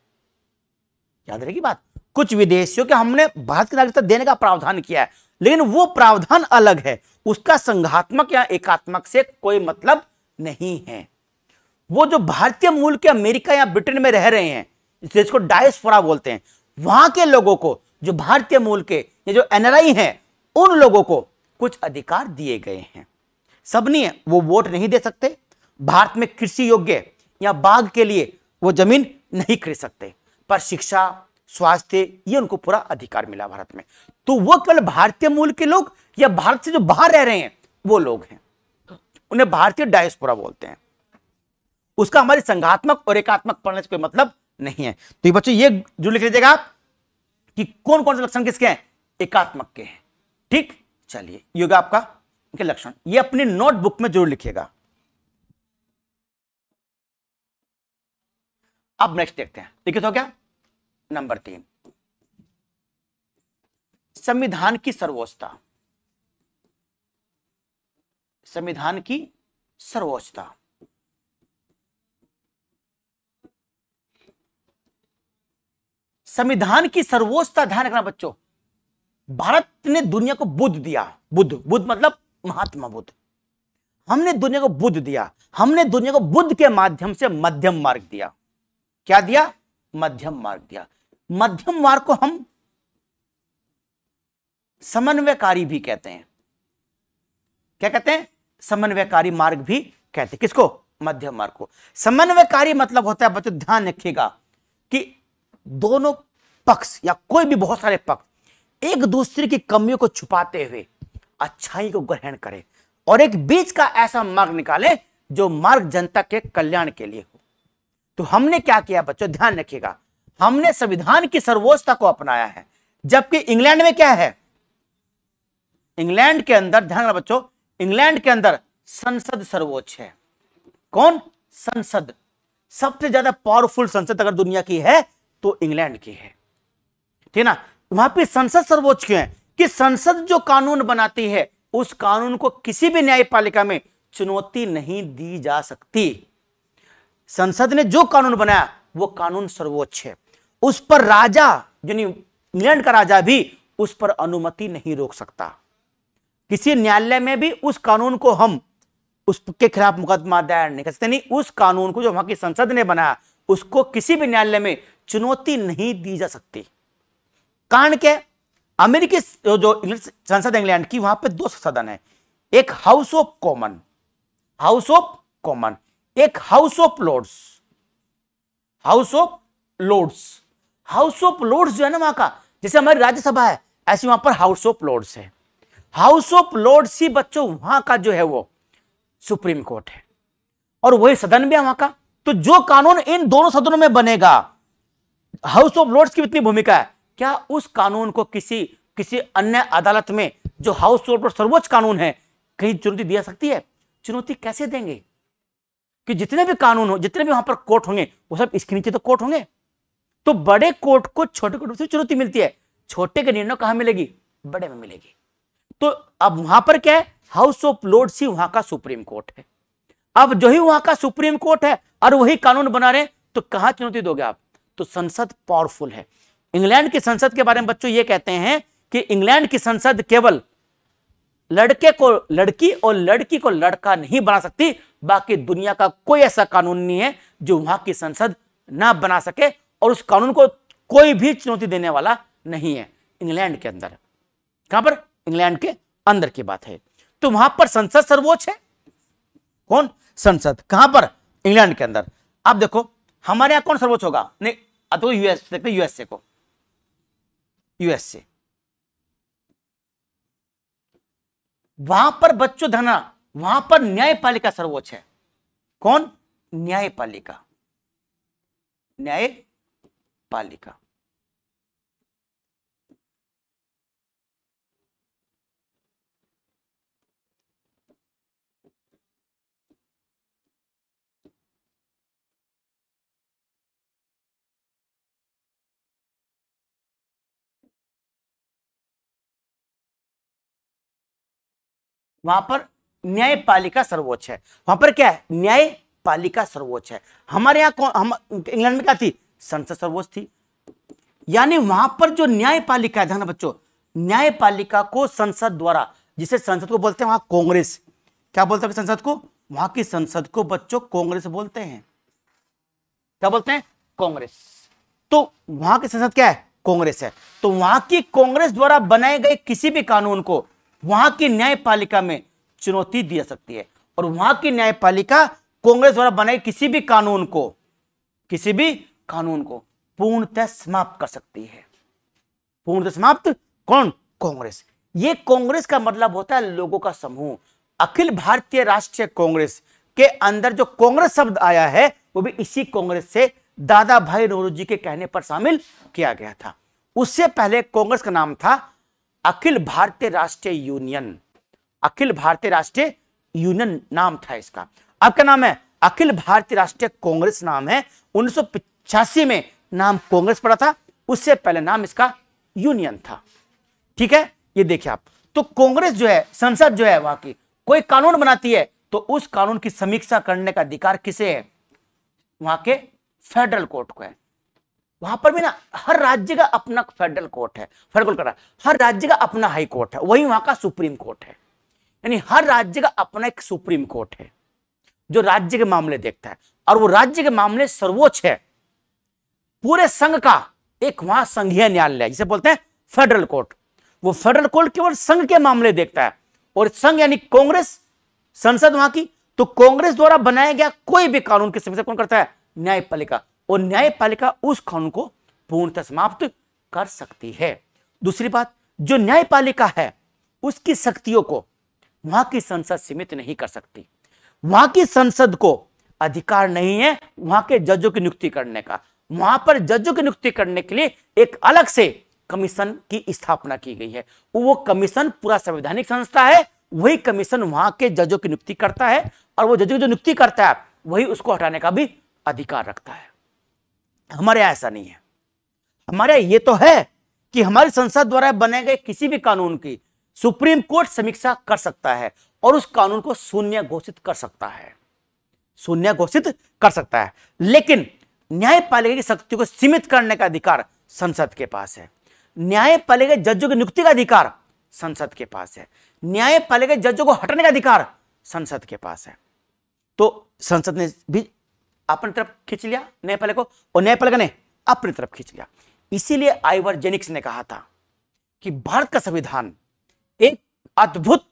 याद रहेगी बात कुछ विदेशियों के हमने भारत की नागरिकता देने का प्रावधान किया है लेकिन वो प्रावधान अलग है उसका संघात्मक या एकात्मक से कोई मतलब नहीं है वो जो भारतीय मूल के अमेरिका या ब्रिटेन में रह रहे हैं इस देश को डायस्पोरा बोलते हैं वहां के लोगों को जो भारतीय मूल के ये जो एनआरआई हैं उन लोगों को कुछ अधिकार दिए गए हैं सबने वो वोट नहीं दे सकते भारत में कृषि योग्य या बाघ के लिए वो जमीन नहीं खरीद सकते पर शिक्षा स्वास्थ्य ये उनको पूरा अधिकार मिला भारत में तो वो केवल भारतीय मूल के लोग या भारत से जो बाहर रह रहे हैं वो लोग हैं उन्हें भारतीय डायस्पोरा बोलते हैं उसका हमारी संघात्मक और एकात्मक पढ़ने से कोई मतलब नहीं है तो ये बच्चों ये जो लिख लीजिएगा आप कि कौन कौन से लक्षण किसके हैं एकात्मक के हैं ठीक चलिए योग आपका के लक्षण ये अपनी नोटबुक में जरूर लिखिएगा अब नेक्स्ट देखते हैं लिखित हो गया नंबर तीन संविधान की सर्वोच्चता संविधान की सर्वोच्चता संविधान की सर्वोच्चता ध्यान रखना बच्चों भारत ने दुनिया को बुद्ध दिया बुद्ध बुद्ध मतलब महात्मा बुद्ध हमने दुनिया को बुद्ध दिया हमने दुनिया को बुद्ध के माध्यम से मध्यम मार्ग दिया क्या दिया मध्यम मार्ग दिया मध्यम मार्ग को हम समन्वयकारी भी कहते हैं क्या कहते हैं समन्वयकारी मार्ग भी कहते हैं किसको मध्यम मार्ग को समन्वयकारी मतलब होता है बच्चों ध्यान रखिएगा कि दोनों पक्ष या कोई भी बहुत सारे पक्ष एक दूसरे की कमियों को छुपाते हुए अच्छाई को ग्रहण करें और एक बीच का ऐसा मार्ग निकाले जो मार्ग जनता के कल्याण के लिए हो तो हमने क्या किया बच्चों ध्यान रखिएगा हमने संविधान की सर्वोच्चता को अपनाया है जबकि इंग्लैंड में क्या है इंग्लैंड के अंदर ध्यान बच्चों इंग्लैंड के अंदर संसद सर्वोच्च है कौन संसद सबसे ज्यादा पावरफुल संसद अगर दुनिया की है तो इंग्लैंड की है ठीक है ना वहां पे संसद सर्वोच्च क्यों है कि संसद जो कानून बनाती है उस कानून को किसी भी न्यायपालिका में चुनौती नहीं दी जा सकती संसद ने जो कानून बनाया वो कानून सर्वोच्च है उस पर राजा यानी इंग्लैंड का राजा भी उस पर अनुमति नहीं रोक सकता किसी न्यायालय में भी उस कानून को हम उसके खिलाफ मुकदमा दायर नहीं कर सकते नहीं उस कानून को जो वहां की संसद ने बनाया उसको किसी भी न्यायालय में चुनौती नहीं दी जा सकती कारण क्या अमेरिकी जो संसद इंग्लैंड की वहां पे दो सदन है एक house of common house of common एक house of lords house of lords house of lords जो है ना वहां का जैसे हमारी राज्यसभा है ऐसे वहां पर हाउस ऑफ लॉर्ड्स है हाउस ऑफ लॉर्ड्स ही बच्चों वहां का जो है वो सुप्रीम कोर्ट है और वही सदन भी है वहां का तो जो कानून इन दोनों सदनों में बनेगा हाउस ऑफ लॉर्ड्स की इतनी भूमिका है क्या उस कानून को किसी किसी अन्य अदालत में जो हाउस फ्लोर पर सर्वोच्च कानून है कहीं चुनौती दिया सकती है चुनौती कैसे देंगे कि जितने भी कानून हो जितने भी वहां पर कोर्ट होंगे वो सब इसके नीचे तो कोर्ट होंगे तो बड़े कोर्ट को छोटे कोर्ट से चुनौती मिलती है छोटे के निर्णय कहां मिलेगी बड़े में मिलेगी तो अब वहां पर क्या है हाउस ऑफ लोर्ड ही वहां का सुप्रीम कोर्ट है अब जो ही वहां का सुप्रीम कोर्ट है और वही कानून बना रहे तो कहां चुनौती दोगे आप तो संसद पावरफुल है इंग्लैंड की संसद के बारे में बच्चों ये कहते हैं कि इंग्लैंड की संसद केवल लड़के को लड़की और लड़की को लड़का नहीं बना सकती बाकी दुनिया का कोई ऐसा कानून नहीं है जो वहां की संसद ना बना सके और उस कानून को कोई भी चुनौती देने वाला नहीं है इंग्लैंड के अंदर कहां पर इंग्लैंड के अंदर की बात है तो वहां पर संसद सर्वोच्च है कौन संसद कहां पर इंग्लैंड के अंदर आप देखो हमारे यहां कौन सर्वोच्च होगा नहीं अब तो यूएस देखते यूएसए को यूएसए वहां पर बच्चों धना वहां पर न्यायपालिका सर्वोच्च है कौन न्यायपालिका न्यायपालिका वहां पर न्यायपालिका सर्वोच्च है वहां पर क्या है न्यायपालिका सर्वोच्च है हमारे यहाँ कौन हम इंग्लैंड में क्या थी संसद सर्वोच्च थी यानी वहां पर जो न्यायपालिका है ध्यान बच्चों न्यायपालिका को संसद द्वारा जिसे संसद को बोलते हैं वहां कांग्रेस क्या बोलते हैं संसद को वहां की संसद को बच्चों कांग्रेस बोलते हैं क्या बोलते हैं कांग्रेस तो वहां की संसद क्या है कांग्रेस है तो वहां की कांग्रेस द्वारा बनाए गए किसी भी कानून को वहां की न्यायपालिका में चुनौती दी जा सकती है और वहां की न्यायपालिका कांग्रेस द्वारा बनाए किसी भी कानून को किसी भी कानून को पूर्णतः समाप्त कर सकती है पूर्णतः समाप्त कौन कांग्रेस ये कांग्रेस का मतलब होता है लोगों का समूह अखिल भारतीय राष्ट्रीय कांग्रेस के अंदर जो कांग्रेस शब्द आया है वो भी इसी कांग्रेस से दादा भाई नोरू जी के कहने पर शामिल किया गया था उससे पहले कांग्रेस का नाम था अखिल भारतीय राष्ट्रीय यूनियन अखिल भारतीय राष्ट्रीय यूनियन नाम था इसका अब क्या नाम है अखिल भारतीय राष्ट्रीय कांग्रेस नाम है उन्नीस में नाम कांग्रेस पड़ा था उससे पहले नाम इसका यूनियन था ठीक है ये देखिए आप तो कांग्रेस जो है संसद जो है वहां की कोई कानून बनाती है तो उस कानून की समीक्षा करने का अधिकार किसे है वहां के फेडरल कोर्ट को है वहां पर भी ना हर राज्य का अपना फेडरल कोर्ट है फेडरल कोर्ट हर राज्य का अपना हाई कोर्ट है वही वहां का सुप्रीम कोर्ट है यानी हर राज्य का अपना एक सुप्रीम कोर्ट है जो राज्य के मामले देखता है और वो राज्य के मामले सर्वोच्च है पूरे संघ का एक वहां संघीय न्यायालय जिसे बोलते हैं फेडरल कोर्ट वो फेडरल कोर्ट केवल संघ के मामले देखता है और संघ यानी कांग्रेस संसद वहां की तो कांग्रेस द्वारा बनाया गया कोई भी कानून की कौन करता है न्यायपालिका और न्यायपालिका उस कानून को पूर्णतः समाप्त कर सकती है दूसरी बात जो न्यायपालिका है उसकी शक्तियों को वहां की संसद सीमित नहीं कर सकती वहां की संसद को अधिकार नहीं है वहां के जजों की नियुक्ति करने का वहां पर जजों की नियुक्ति करने के लिए एक अलग से कमीशन की स्थापना की गई है वो कमीशन पूरा संवैधानिक संस्था है वही कमीशन वहां के जजों की नियुक्ति करता है और वो जजों की जो नियुक्ति करता है वही उसको हटाने का भी अधिकार रखता है हमारे यहाँ ऐसा नहीं है हमारे यहाँ ये तो है कि हमारी संसद द्वारा बने गए किसी भी कानून की सुप्रीम कोर्ट समीक्षा कर सकता है और उस कानून को शून्य घोषित कर सकता है शून्य घोषित कर सकता है लेकिन न्यायपालिका की शक्ति को सीमित करने का अधिकार संसद के पास है न्यायपालिका जजों की नियुक्ति का अधिकार संसद के पास है न्यायपालिका जजों को हटाने का अधिकार संसद के पास है तो संसद ने भी अपनी तरफ खींच लिया नेपाल को और नेपाल ने अपनी तरफ खींच लिया इसीलिए आइवर जेनिक्स ने कहा था कि भारत का संविधान एक अद्भुत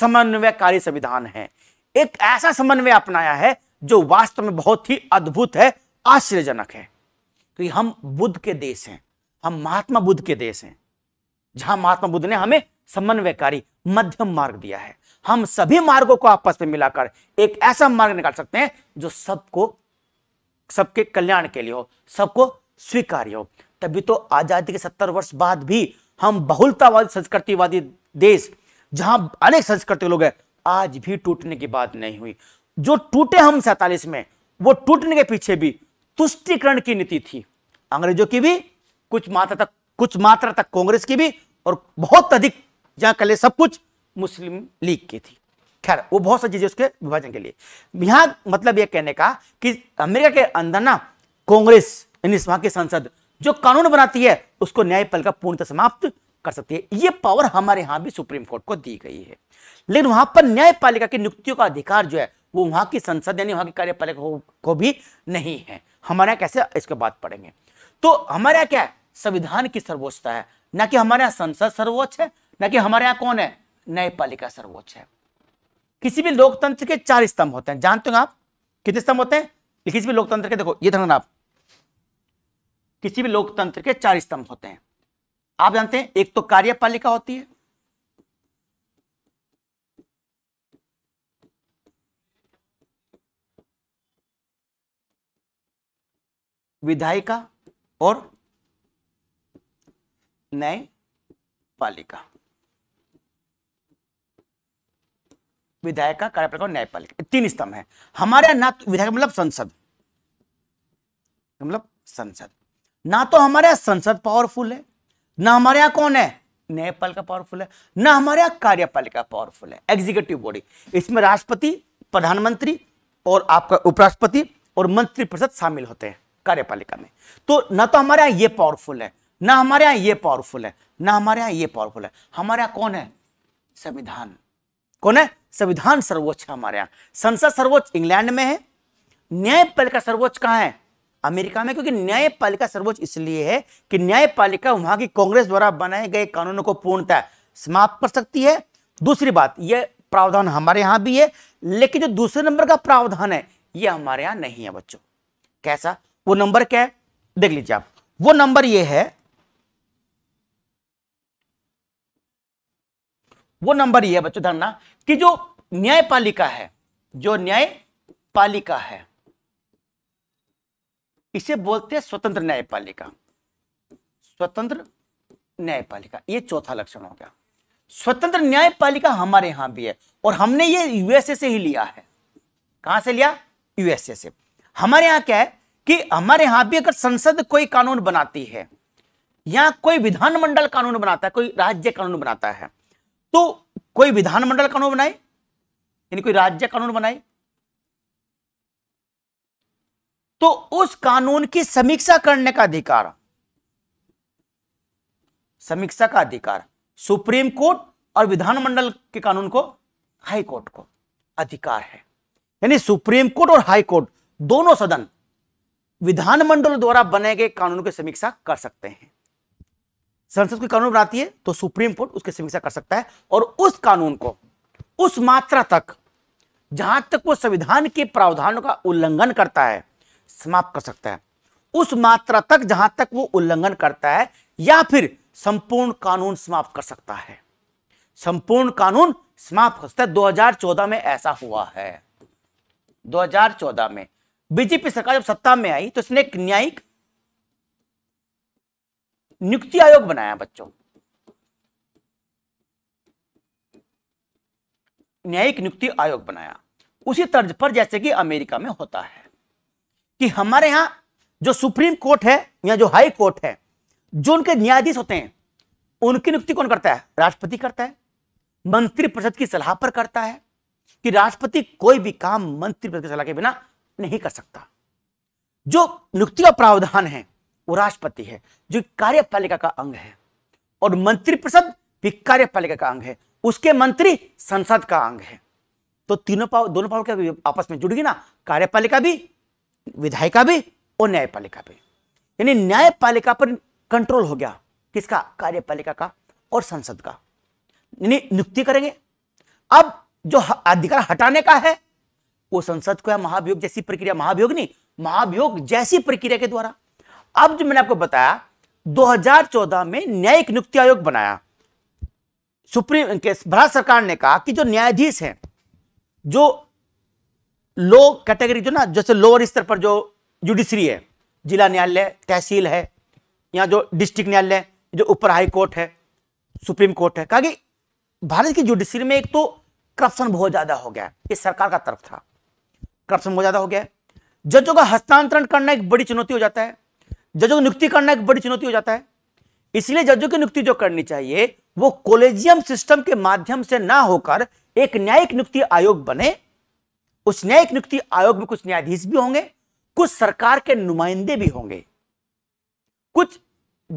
समन्वयकारी संविधान है एक ऐसा समन्वय अपनाया है जो वास्तव में बहुत ही अद्भुत है आश्चर्यजनक है क्योंकि तो हम बुद्ध के देश हैं हम महात्मा बुद्ध के देश हैं जहां महात्मा बुद्ध ने हमें समन्वयकारी मध्यम मार्ग दिया है हम सभी मार्गों को आपस में मिलाकर एक ऐसा मार्ग निकाल सकते हैं जो सबको सबके कल्याण के लिए हो सबको स्वीकार्य हो तभी तो आजादी के सत्तर वर्ष बाद भी हम बहुलतावादी संस्कृतिवादी देश जहां अनेक संस्कृति लोग हैं आज भी टूटने की बात नहीं हुई जो टूटे हम सैतालीस में वो टूटने के पीछे भी तुष्टिकरण की नीति थी अंग्रेजों की भी कुछ मात्रा तक कुछ मात्रा तक कांग्रेस की भी और बहुत अधिक जहां कले सब कुछ मुस्लिम लीग की थी खैर वो बहुत सारी चीजें उसके विभाजन के लिए यहां मतलब यह कहने का कि अमेरिका के अंदर ना कांग्रेस यानी वहां की संसद जो कानून बनाती है उसको न्यायपाल का पूर्णतः समाप्त कर सकती है ये पावर हमारे यहां भी सुप्रीम कोर्ट को दी गई है लेकिन वहां पर न्यायपालिका की नियुक्तियों का अधिकार जो है वो वहां की संसद यानी वहां की कार्यपालिका को, को भी नहीं है हमारे यहाँ कैसे इसके बाद पढ़ेंगे तो हमारे यहाँ क्या है संविधान की सर्वोच्चता है ना कि हमारे यहाँ संसद सर्वोच्च है ना कि हमारे यहाँ कौन है न्यायपालिका सर्वोच्च है किसी भी लोकतंत्र के चार स्तंभ होते हैं जानते हो आप कितने स्तंभ होते हैं किसी भी लोकतंत्र के देखो ये धन आप किसी भी लोकतंत्र के चार स्तंभ होते हैं आप जानते हैं एक तो कार्यपालिका होती है विधायिका और न्यायपालिका विधायक का कार्यपालिक और न्यायपालिक तीन स्तंभ है हमारे यहाँ ना तो विधायक मतलब संसद मतलब संसद ना तो हमारे यहाँ संसद पावरफुल है ना हमारे यहाँ कौन है न्यायपालिका पावरफुल है ना हमारे यहाँ कार्यपालिका पावरफुल है एग्जीक्यूटिव बॉडी इसमें राष्ट्रपति प्रधानमंत्री और आपका उपराष्ट्रपति और मंत्रिपरिषद शामिल होते हैं कार्यपालिका में तो ना तो हमारे यहाँ ये पावरफुल है ना हमारे यहाँ ये पावरफुल है ना हमारे यहाँ ये पावरफुल है हमारे यहाँ कौन है संविधान कौन है संविधान सर्वोच्च है हमारे यहाँ संसद सर्वोच्च इंग्लैंड में है न्यायपालिका सर्वोच्च कहाँ है अमेरिका में क्योंकि न्यायपालिका सर्वोच्च इसलिए है कि न्यायपालिका वहां की कांग्रेस द्वारा बनाए गए कानूनों को पूर्णतः समाप्त कर सकती है दूसरी बात यह प्रावधान हमारे यहां भी है लेकिन जो दूसरे नंबर का प्रावधान है यह हमारे यहां नहीं है बच्चों कैसा वो नंबर क्या है देख लीजिए आप वो नंबर यह है वो नंबर ये है बच्चों ध्यान कि जो न्यायपालिका है जो न्यायपालिका है इसे बोलते हैं स्वतंत्र न्यायपालिका स्वतंत्र न्यायपालिका ये चौथा लक्षण हो गया स्वतंत्र न्यायपालिका हमारे यहां भी है और हमने ये यूएसए से ही लिया है कहां से लिया यूएसए से हमारे यहां क्या है कि हमारे यहां भी अगर संसद कोई कानून बनाती है या कोई विधानमंडल कानून बनाता है कोई राज्य कानून बनाता है तो कोई विधानमंडल कानून बनाए यानी कोई राज्य कानून बनाए तो उस कानून की समीक्षा करने का अधिकार समीक्षा का अधिकार सुप्रीम कोर्ट और विधानमंडल के कानून को हाई कोर्ट को अधिकार है यानी सुप्रीम कोर्ट और हाई कोर्ट दोनों सदन विधानमंडल द्वारा बने गए कानून की समीक्षा कर सकते हैं संसद कोई कानून बनाती है तो सुप्रीम कोर्ट उसकी समीक्षा कर सकता है और उस कानून को उस मात्रा तक जहां तक वो संविधान के प्रावधानों का उल्लंघन करता है समाप्त कर सकता है उस मात्रा तक जहां तक वो उल्लंघन करता है या फिर संपूर्ण कानून समाप्त कर सकता है संपूर्ण कानून समाप्त कर सकता है 2014 में ऐसा हुआ है 2014 में बीजेपी सरकार जब सत्ता में आई तो इसने एक न्यायिक नियुक्ति आयोग बनाया बच्चों न्यायिक नियुक्ति आयोग बनाया उसी तर्ज पर जैसे कि अमेरिका में होता है कि हमारे यहां जो सुप्रीम कोर्ट है या जो हाई कोर्ट है जो उनके न्यायाधीश होते हैं उनकी नियुक्ति कौन करता है राष्ट्रपति करता है मंत्रिपरिषद की सलाह पर करता है कि राष्ट्रपति कोई भी काम मंत्रिपरिषद की सलाह के बिना नहीं कर सकता जो नियुक्ति का प्रावधान है राष्ट्रपति है जो कार्यपालिका का अंग है और मंत्रिपरिषद भी कार्यपालिका का अंग है उसके मंत्री संसद का अंग है तो तीनों पावर दोनों पावर क्या आपस में जुड़ गई ना कार्यपालिका भी विधायिका भी और न्यायपालिका भी यानी न्यायपालिका पर कंट्रोल हो गया किसका कार्यपालिका का और संसद का यानी नियुक्ति करेंगे अब जो अधिकार हटाने का है वो संसद को या महाभियोग जैसी प्रक्रिया महाभियोग नहीं महाभियोग जैसी प्रक्रिया के द्वारा अब जो मैंने आपको बताया 2014 में न्यायिक नियुक्ति आयोग बनाया सुप्रीम भारत सरकार ने कहा कि जो न्यायाधीश हैं जो लो कैटेगरी जो ना जैसे लोअर स्तर पर जो जुडिशरी है जिला न्यायालय तहसील है या जो डिस्ट्रिक्ट न्यायालय जो ऊपर हाई कोर्ट है सुप्रीम कोर्ट है कहा कि भारत की जुडिशरी में एक तो करप्शन बहुत ज़्यादा हो गया ये सरकार का तरफ था करप्शन बहुत ज़्यादा हो गया जजों का हस्तांतरण करना एक बड़ी चुनौती हो जाता है जजों की नियुक्ति करना एक बड़ी चुनौती हो जाता है इसलिए जजों की नियुक्ति जो करनी चाहिए वो कोलेजियम सिस्टम के माध्यम से ना होकर एक न्यायिक नियुक्ति आयोग बने उस न्यायिक नियुक्ति आयोग में कुछ न्यायाधीश भी होंगे कुछ सरकार के नुमाइंदे भी होंगे कुछ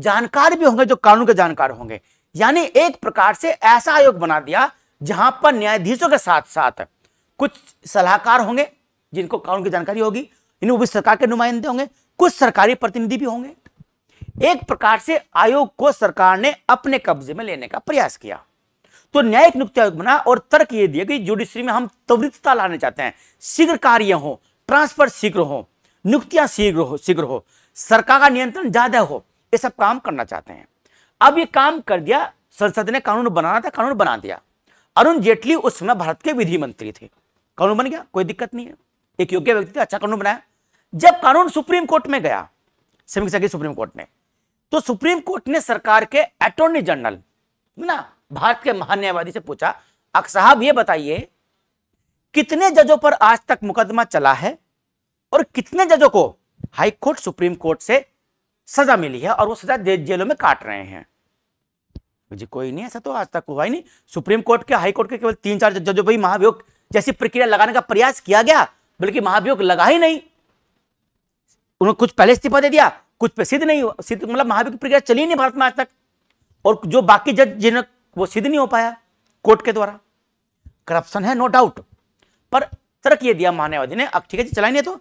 जानकार भी होंगे जो कानून के जानकार होंगे यानी एक प्रकार से ऐसा आयोग बना दिया जहां पर न्यायाधीशों के साथ साथ कुछ सलाहकार होंगे जिनको कानून की जानकारी होगी इन वो भी सरकार के नुमाइंदे होंगे कुछ सरकारी प्रतिनिधि भी होंगे एक प्रकार से आयोग को सरकार ने अपने कब्जे में लेने का प्रयास किया तो न्यायिक नियुक्ति आयोग बना और तर्क यह दिया कि जुडिशरी में हम त्वरितता लाने चाहते हैं शीघ्र कार्य हो ट्रांसफर शीघ्र हो नियुक्तियां शीघ्र हो शीघ्र हो सरकार का नियंत्रण ज्यादा हो ये सब काम करना चाहते हैं अब ये काम कर दिया संसद ने कानून बनाना था कानून बना दिया अरुण जेटली उस समय भारत के विधि मंत्री थे कानून बन गया कोई दिक्कत नहीं है एक योग्य व्यक्ति थे अच्छा कानून बनाया जब कानून सुप्रीम कोर्ट में गया समीक्षा की सुप्रीम कोर्ट ने तो सुप्रीम कोर्ट ने सरकार के अटोर्नी जनरल ना भारत के महान्यायवादी से पूछा अक साहब ये बताइए कितने जजों पर आज तक मुकदमा चला है और कितने जजों को हाई कोर्ट सुप्रीम कोर्ट से सजा मिली है और वो सजा जेलों में काट रहे हैं जी कोई नहीं ऐसा तो आज तक हुआ ही नहीं सुप्रीम कोर्ट के हाई कोर्ट के केवल तीन चार जजों पर महाभियोग जैसी प्रक्रिया लगाने का प्रयास किया गया बल्कि महाभियोग लगा ही नहीं उन्होंने कुछ पहले इस्तीफा दे दिया कुछ पे सिद्ध नहीं हुआ सिद्ध मतलब महाभियोग की प्रक्रिया चली नहीं भारत में आज तक और जो बाकी जज जिन्हें वो सिद्ध नहीं हो पाया कोर्ट के द्वारा करप्शन है नो डाउट पर तर्क ये दिया महान्यायवादी ने अब ठीक है जी चलाई नहीं तो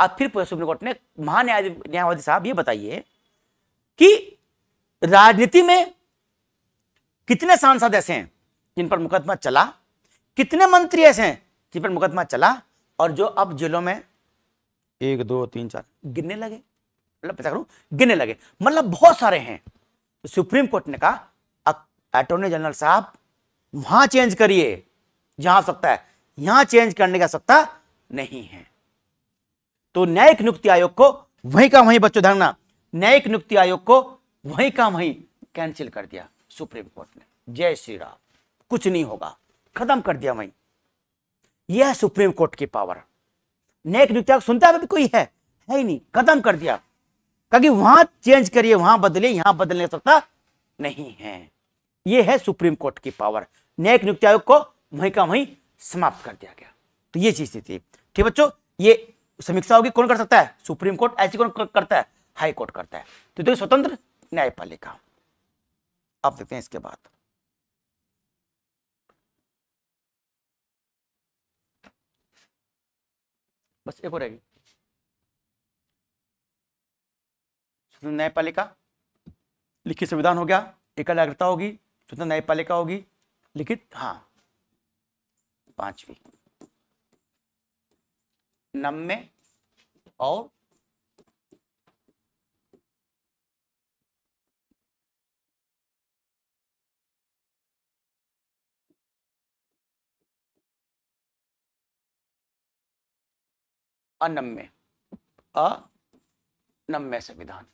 अब फिर सुप्रीम कोर्ट ने महान्याय न्यायवादी साहब ये बताइए कि राजनीति में कितने सांसद ऐसे हैं जिन पर मुकदमा चला कितने मंत्री ऐसे हैं जिन पर मुकदमा चला और जो अब जेलों में एक दो तीन चार गिनने लगे मतलब पता करूँ गिनने लगे मतलब बहुत सारे हैं तो सुप्रीम कोर्ट ने कहा अटोर्नी जनरल साहब वहां चेंज करिए जहां सकता है यहां चेंज करने का सत्ता नहीं है तो न्यायिक नियुक्ति आयोग को वहीं का वहीं बच्चों धरना न्यायिक नियुक्ति आयोग को वहीं का वहीं कैंसिल कर दिया सुप्रीम कोर्ट ने जय श्री राम कुछ नहीं होगा खत्म कर दिया वहीं यह सुप्रीम कोर्ट की पावर है नेक न्यूज सुनता है कोई है है ही नहीं खत्म कर दिया क्योंकि वहां चेंज करिए वहां बदले यहां बदलने सकता नहीं है ये है सुप्रीम कोर्ट की पावर नेक नियुक्ति आयोग को वहीं का वहीं समाप्त कर दिया गया तो ये चीज थी ठीक बच्चों ये समीक्षा होगी कौन कर सकता है सुप्रीम कोर्ट ऐसी कौन करता है हाई कोर्ट करता है तो देखिए स्वतंत्र न्यायपालिका आप देखते हैं इसके बाद बस एक और रहेगी स्वतंत्र न्यायपालिका लिखित संविधान हो गया एकल एकलाग्रता होगी स्वतंत्र न्यायपालिका होगी लिखित हाँ पांचवी नम्बे और अनम्य अनम्य संविधान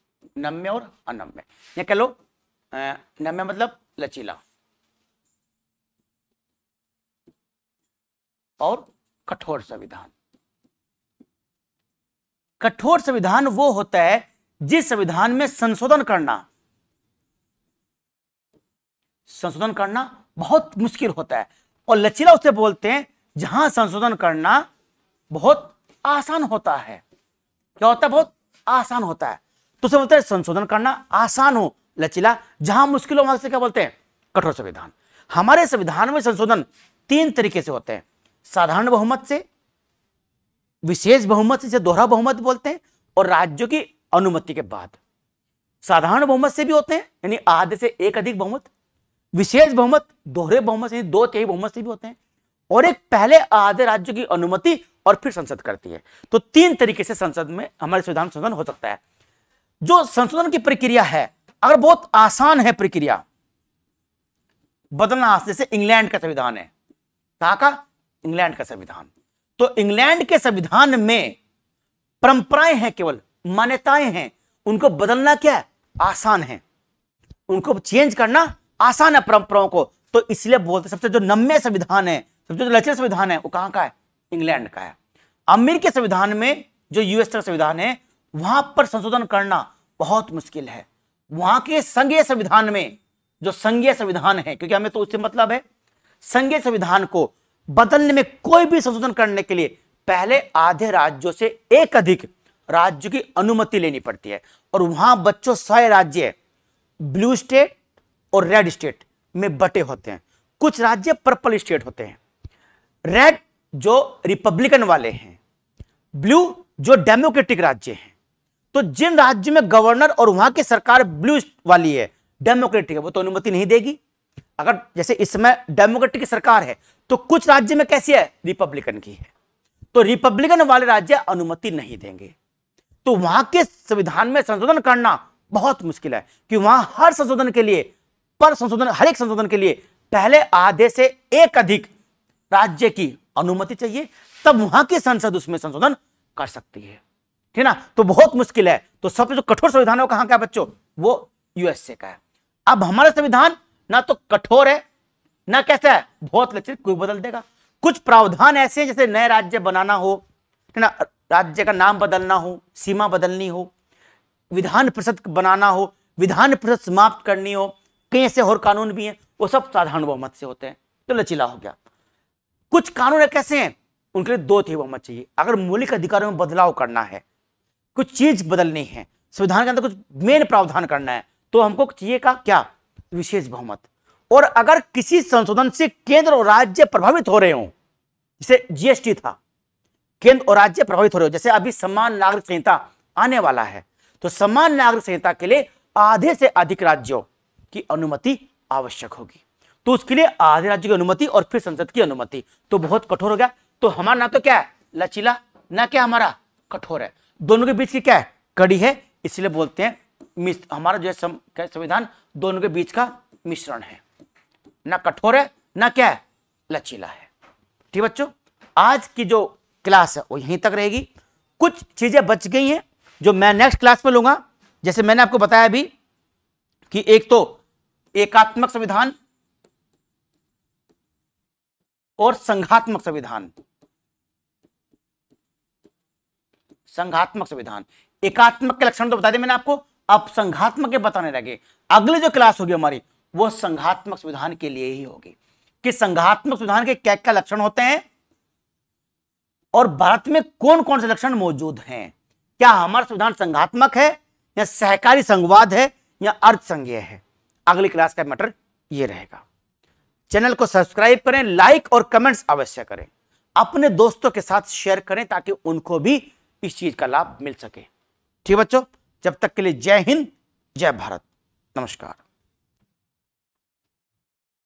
नम्य और अनम्य ये कह लो नम्य मतलब लचीला और कठोर संविधान कठोर संविधान वो होता है जिस संविधान में संशोधन करना संशोधन करना बहुत मुश्किल होता है और लचीला उसे बोलते हैं जहां संशोधन करना बहुत आसान होता है क्या होता है बहुत आसान होता है तो उसे बोलते हैं संशोधन करना आसान हो लचीला जहां मुश्किल हो वहां से क्या बोलते हैं कठोर संविधान हमारे संविधान में संशोधन तीन तरीके से होते हैं साधारण बहुमत से विशेष बहुमत से दोहरा बहुमत बोलते हैं और राज्यों की अनुमति के बाद साधारण बहुमत से भी होते हैं यानी आधे से एक अधिक बहुमत विशेष बहुमत दोहरे बहुमत से दो तेई बहुमत से भी होते हैं और एक पहले आधे राज्यों की अनुमति और फिर संसद करती है तो तीन तरीके से संसद में हमारे संविधान संशोधन हो सकता है जो संशोधन की प्रक्रिया है अगर बहुत आसान है प्रक्रिया बदलना जैसे इंग्लैंड का संविधान है कहा का इंग्लैंड का संविधान तो इंग्लैंड के संविधान में परंपराएं हैं केवल मान्यताएं हैं उनको बदलना क्या है आसान है उनको चेंज करना आसान है परंपराओं को तो इसलिए बोलते सबसे जो नम्य संविधान है सबसे जो लचर संविधान है वो कहां का है इंग्लैंड का है अमेरिकी संविधान में जो यूएस का संविधान है वहां पर संशोधन करना बहुत मुश्किल है वहां के संघीय संविधान में जो संघीय संविधान है क्योंकि हमें तो उससे मतलब है संघीय संविधान को बदलने में कोई भी संशोधन करने के लिए पहले आधे राज्यों से एक अधिक राज्य की अनुमति लेनी पड़ती है और वहां बच्चों सारे राज्य ब्लू स्टेट और रेड स्टेट में बटे होते हैं कुछ राज्य पर्पल स्टेट होते हैं रेड जो रिपब्लिकन वाले हैं ब्लू जो डेमोक्रेटिक राज्य हैं तो जिन राज्य में गवर्नर और वहां की सरकार ब्लू वाली है डेमोक्रेटिक है वो तो अनुमति नहीं देगी अगर जैसे इसमें डेमोक्रेटिक सरकार है तो कुछ राज्य में कैसी है रिपब्लिकन की है तो रिपब्लिकन वाले राज्य अनुमति नहीं देंगे तो वहां के संविधान में संशोधन करना बहुत मुश्किल है कि वहां हर संशोधन के लिए पर संशोधन हर एक संशोधन के लिए पहले आधे से एक अधिक राज्य की अनुमति चाहिए तब वहां की संसद उसमें संशोधन कर सकती है ठीक ना तो बहुत मुश्किल है तो सबसे जो कठोर संविधान है कहां का बच्चों वो यूएसए का है अब हमारा संविधान ना तो कठोर है ना कैसा है बहुत लचित कोई बदल देगा कुछ प्रावधान ऐसे हैं जैसे नए राज्य बनाना हो है ना राज्य का नाम बदलना हो सीमा बदलनी हो विधान परिषद बनाना हो विधान परिषद समाप्त करनी हो कई ऐसे और कानून भी हैं वो सब साधारण बहुमत से होते हैं तो लचीला हो गया कुछ कानून कैसे हैं उनके लिए दो थे बहुमत चाहिए अगर मौलिक अधिकारों में बदलाव करना है कुछ चीज बदलनी है संविधान के अंदर कुछ मेन प्रावधान करना है तो हमको चाहिए का क्या विशेष बहुमत और अगर किसी संशोधन से केंद्र और राज्य प्रभावित हो रहे हो जैसे जीएसटी था केंद्र और राज्य प्रभावित हो रहे हो जैसे अभी समान नागरिक संहिता आने वाला है तो समान नागरिक संहिता के लिए आधे से अधिक राज्यों की अनुमति आवश्यक होगी तो उसके लिए आधे राज्य की अनुमति और फिर संसद की अनुमति तो बहुत कठोर हो गया तो हमारा ना तो क्या है लचीला ना क्या हमारा कठोर है दोनों के बीच की क्या है कड़ी है इसलिए बोलते हैं हमारा जो है सम, संविधान दोनों के बीच का मिश्रण है ना कठोर है ना क्या है लचीला है ठीक बच्चों आज की जो क्लास है वो यहीं तक रहेगी कुछ चीज़ें बच गई हैं जो मैं नेक्स्ट क्लास में लूंगा जैसे मैंने आपको बताया अभी कि एक तो एकात्मक संविधान और संघात्मक संविधान संघात्मक संविधान एकात्मक के लक्षण तो बता दें मैंने आपको अब संघात्मक के बताने लगे अगली जो क्लास होगी हमारी वो संघात्मक संविधान के लिए ही होगी कि संघात्मक संविधान के क्या क्या लक्षण होते हैं और भारत में कौन कौन से लक्षण मौजूद हैं क्या हमारा संविधान संघात्मक है या सहकारी संघवाद है या अर्थ है अगली क्लास का मैटर यह रहेगा चैनल को सब्सक्राइब करें लाइक और कमेंट्स अवश्य करें अपने दोस्तों के साथ शेयर करें ताकि उनको भी इस चीज का लाभ मिल सके ठीक बच्चों जब तक के लिए जय हिंद जय भारत नमस्कार